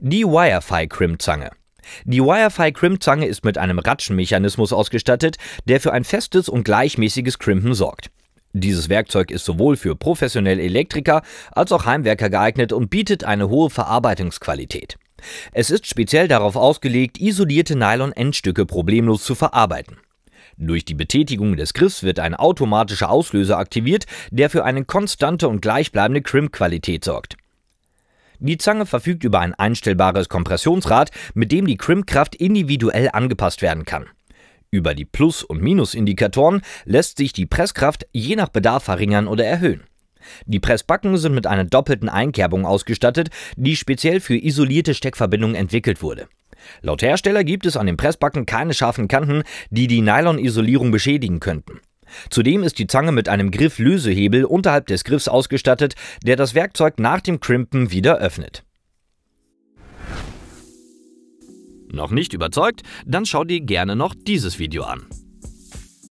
Die Wirefy-Crimpzange. Die Wirefy-Crimp-Zange ist mit einem Ratschenmechanismus ausgestattet, der für ein festes und gleichmäßiges Crimpen sorgt. Dieses Werkzeug ist sowohl für professionelle Elektriker als auch Heimwerker geeignet und bietet eine hohe Verarbeitungsqualität. Es ist speziell darauf ausgelegt, isolierte Nylon-Endstücke problemlos zu verarbeiten. Durch die Betätigung des Griffs wird ein automatischer Auslöser aktiviert, der für eine konstante und gleichbleibende Crimp-Qualität sorgt. Die Zange verfügt über ein einstellbares Kompressionsrad, mit dem die Crimpkraft individuell angepasst werden kann. Über die Plus- und Minusindikatoren lässt sich die Presskraft je nach Bedarf verringern oder erhöhen. Die Pressbacken sind mit einer doppelten Einkerbung ausgestattet, die speziell für isolierte Steckverbindungen entwickelt wurde. Laut Hersteller gibt es an den Pressbacken keine scharfen Kanten, die die Nylon-Isolierung beschädigen könnten. Zudem ist die Zange mit einem Grifflösehebel unterhalb des Griffs ausgestattet, der das Werkzeug nach dem Crimpen wieder öffnet. Noch nicht überzeugt? Dann schau dir gerne noch dieses Video an.